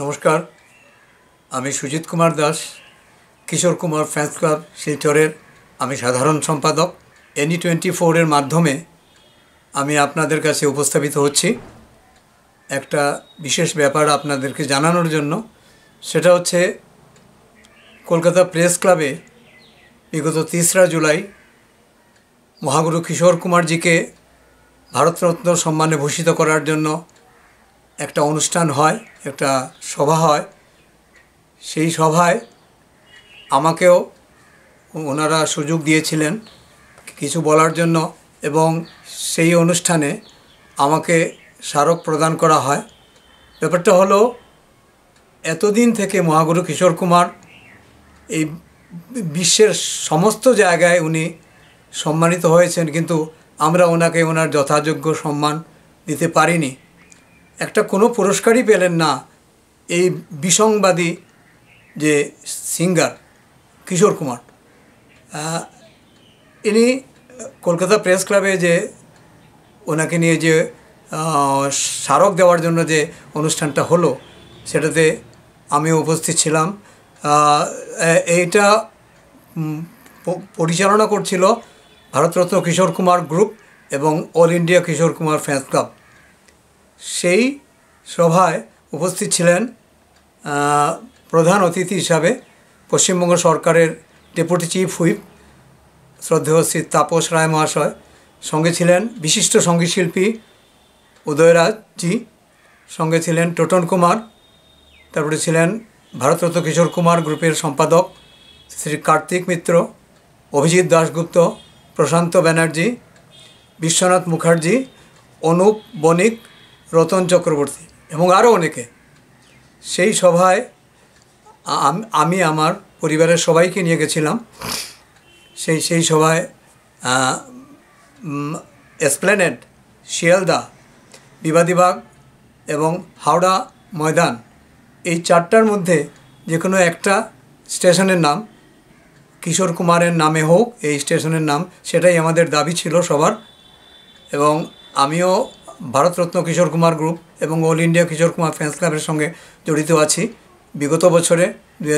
নমস্কার আমি Sujit Kumar Das Kishore Kumar fans club শিলচরের আমি সাধারণ সম্পাদক এনি টোয়েন্টি ফোরের মাধ্যমে আমি আপনাদের কাছে উপস্থাপিত হচ্ছি একটা বিশেষ ব্যাপার আপনাদেরকে জানানোর জন্য সেটা হচ্ছে কলকাতা প্রেস ক্লাবে বিগত তেসরা জুলাই মহাগুরু কিশোর কুমারজিকে ভারতরত্ন সম্মানে ভূষিত করার জন্য একটা অনুষ্ঠান হয় একটা সভা হয় সেই সভায় আমাকেও ওনারা সুযোগ দিয়েছিলেন কিছু বলার জন্য এবং সেই অনুষ্ঠানে আমাকে স্মারক প্রদান করা হয় ব্যাপারটা হলো এতদিন থেকে মহাগুরু কিশোর কুমার এই বিশ্বের সমস্ত জায়গায় উনি সম্মানিত হয়েছেন কিন্তু আমরা ওনাকে ওনার যথাযোগ্য সম্মান দিতে পারিনি একটা কোনো পুরস্কারই পেলেন না এই বিসংবাদী যে সিঙ্গার কিশোর কুমার ইনি কলকাতা প্রেস ক্লাবে যে ওনাকে নিয়ে যে স্মারক দেওয়ার জন্য যে অনুষ্ঠানটা হলো সেটাতে আমি উপস্থিত ছিলাম এইটা পরিচালনা করছিল ভারতরত্ন কিশোর কুমার গ্রুপ এবং all India Kishore Kumar fans club সেই সভায় উপস্থিত ছিলেন প্রধান অতিথি হিসাবে পশ্চিমবঙ্গ সরকারের ডেপুটি চিফ হুইপ শ্রদ্ধেয় শ্রী তাপস রায় মহাশয় সঙ্গে ছিলেন বিশিষ্ট সঙ্গীতশিল্পী উদয়রাজজি সঙ্গে ছিলেন টোটন কুমার তারপরে ছিলেন ভারতরত্ন কিশোর কুমার গ্রুপের সম্পাদক শ্রী কার্তিক মিত্র অভিজিৎ দাশগুপ্ত প্রশান্ত ব্যানার্জি বিশ্বনাথ মুখার্জি অনুপ বণিক রতন চক্রবর্তী এবং আরও অনেকে সেই সভায় আমি আমার পরিবারের সবাইকে নিয়ে গেছিলাম সেই সেই সভায় এসপ্লেনেড শিয়ালদা বিবাদীবাগ এবং হাওড়া ময়দান এই চারটার মধ্যে যে কোনো একটা স্টেশনের নাম কিশোর কুমারের নামে হোক এই স্টেশনের নাম সেটাই আমাদের দাবি ছিল সবার এবং আমিও ভারতরত্ন কিশোর কুমার গ্রুপ এবং all India Kishore Kumar fans ক্লাবের সঙ্গে জড়িত আছি বিগত বছরে দু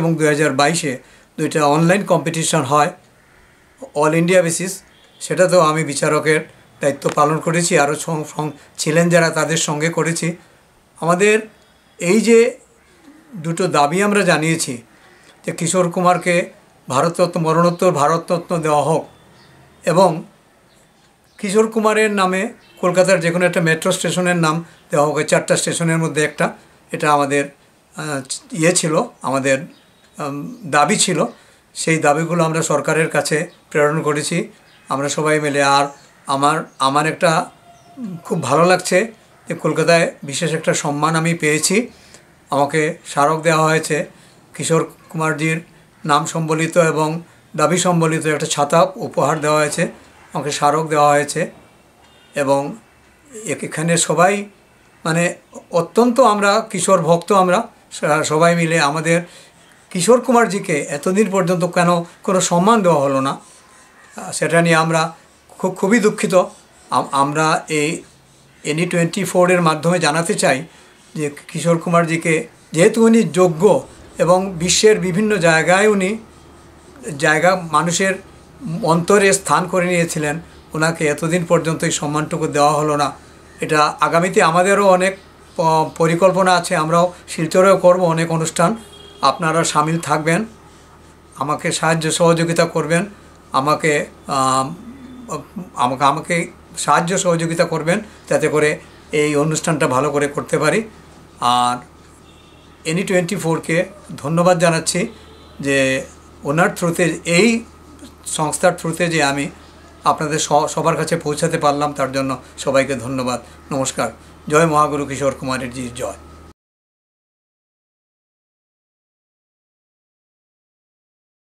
এবং দু হাজার বাইশে দুইটা অনলাইন কম্পিটিশন হয় অল ইন্ডিয়া বেসিস সেটাতেও আমি বিচারকের দায়িত্ব পালন করেছি আরও ছিলেন যারা তাদের সঙ্গে করেছি আমাদের এই যে দুটো দাবি আমরা জানিয়েছি যে কিশোর কুমারকে ভারতরত্ন মরণোত্তর ভারতরত্ন দেওয়া হোক এবং কিশোর কুমারের নামে কলকাতার যে কোনো একটা মেট্রো স্টেশনের নাম দেওয়া হবে চারটা স্টেশনের মধ্যে একটা এটা আমাদের ইয়ে ছিল আমাদের দাবি ছিল সেই দাবিগুলো আমরা সরকারের কাছে প্রেরণ করেছি আমরা সবাই মিলে আর আমার আমার একটা খুব ভালো লাগছে যে কলকাতায় বিশেষ একটা সম্মান আমি পেয়েছি আমাকে স্মারক দেওয়া হয়েছে কিশোর কুমারজির নাম সম্বলিত এবং দাবি সম্বলিত একটা ছাতা উপহার দেওয়া হয়েছে আমাকে স্মারক দেওয়া হয়েছে এবং এখানে সবাই মানে অত্যন্ত আমরা কিশোর ভক্ত আমরা সবাই মিলে আমাদের কিশোর কুমারজিকে এতদিন পর্যন্ত কেন কোনো সম্মান দেওয়া হলো না সেটা নিয়ে আমরা খুব খুবই দুঃখিত আমরা এই এনি টোয়েন্টি ফোরের মাধ্যমে জানাতে চাই যে কিশোর কুমারজিকে যেহেতু উনি যোগ্য এবং বিশ্বের বিভিন্ন জায়গায় উনি জায়গা মানুষের অন্তরে স্থান করে নিয়েছিলেন ওনাকে এতদিন পর্যন্ত এই সম্মানটুকু দেওয়া হলো না এটা আগামীতে আমাদেরও অনেক পরিকল্পনা আছে আমরাও শিলচরেও করব অনেক অনুষ্ঠান আপনারা সামিল থাকবেন আমাকে সাহায্য সহযোগিতা করবেন আমাকে আমাকে আমাকে সাহায্য সহযোগিতা করবেন যাতে করে এই অনুষ্ঠানটা ভালো করে করতে পারি আর এনি টোয়েন্টি ফোরকে ধন্যবাদ জানাচ্ছি যে ওনার থ্রুতে এই সংস্থার থ্রুতে যে আমি আপনাদের সবার কাছে পৌঁছাতে পারলাম তার জন্য সবাইকে ধন্যবাদ নমস্কার জয় মহাগুরু কিশোর কুমারের জির জয়